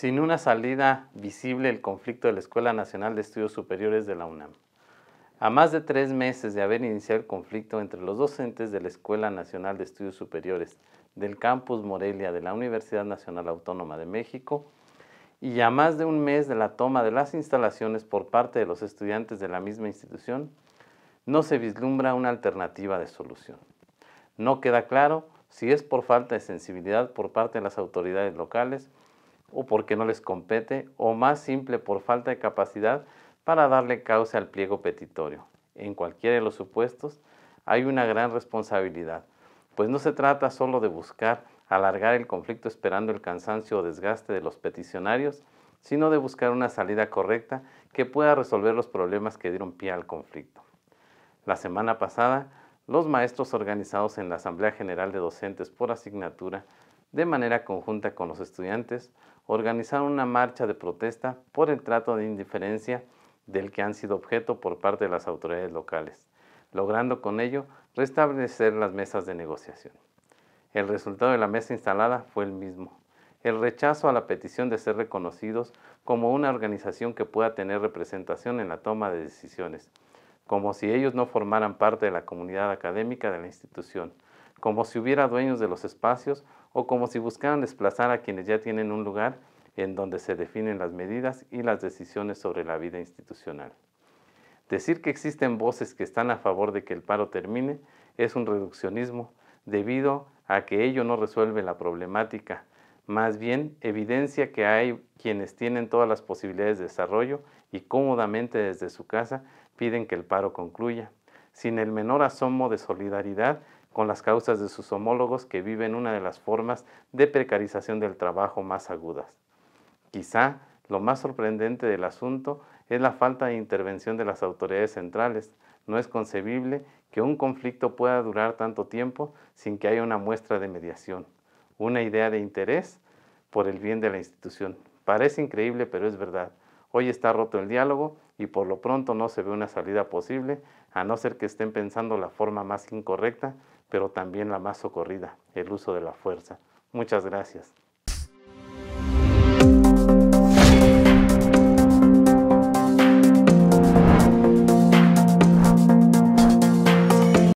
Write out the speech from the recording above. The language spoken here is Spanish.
sin una salida visible el conflicto de la Escuela Nacional de Estudios Superiores de la UNAM. A más de tres meses de haber iniciado el conflicto entre los docentes de la Escuela Nacional de Estudios Superiores del Campus Morelia de la Universidad Nacional Autónoma de México, y a más de un mes de la toma de las instalaciones por parte de los estudiantes de la misma institución, no se vislumbra una alternativa de solución. No queda claro si es por falta de sensibilidad por parte de las autoridades locales o porque no les compete, o más simple por falta de capacidad para darle causa al pliego petitorio. En cualquiera de los supuestos hay una gran responsabilidad, pues no se trata solo de buscar alargar el conflicto esperando el cansancio o desgaste de los peticionarios, sino de buscar una salida correcta que pueda resolver los problemas que dieron pie al conflicto. La semana pasada, los maestros organizados en la Asamblea General de Docentes por Asignatura de manera conjunta con los estudiantes, organizaron una marcha de protesta por el trato de indiferencia del que han sido objeto por parte de las autoridades locales, logrando con ello restablecer las mesas de negociación. El resultado de la mesa instalada fue el mismo, el rechazo a la petición de ser reconocidos como una organización que pueda tener representación en la toma de decisiones, como si ellos no formaran parte de la comunidad académica de la institución, como si hubiera dueños de los espacios o como si buscaran desplazar a quienes ya tienen un lugar en donde se definen las medidas y las decisiones sobre la vida institucional. Decir que existen voces que están a favor de que el paro termine es un reduccionismo debido a que ello no resuelve la problemática, más bien evidencia que hay quienes tienen todas las posibilidades de desarrollo y cómodamente desde su casa piden que el paro concluya, sin el menor asomo de solidaridad con las causas de sus homólogos que viven una de las formas de precarización del trabajo más agudas. Quizá lo más sorprendente del asunto es la falta de intervención de las autoridades centrales. No es concebible que un conflicto pueda durar tanto tiempo sin que haya una muestra de mediación, una idea de interés por el bien de la institución. Parece increíble, pero es verdad. Hoy está roto el diálogo y por lo pronto no se ve una salida posible, a no ser que estén pensando la forma más incorrecta, pero también la más socorrida, el uso de la fuerza. Muchas gracias.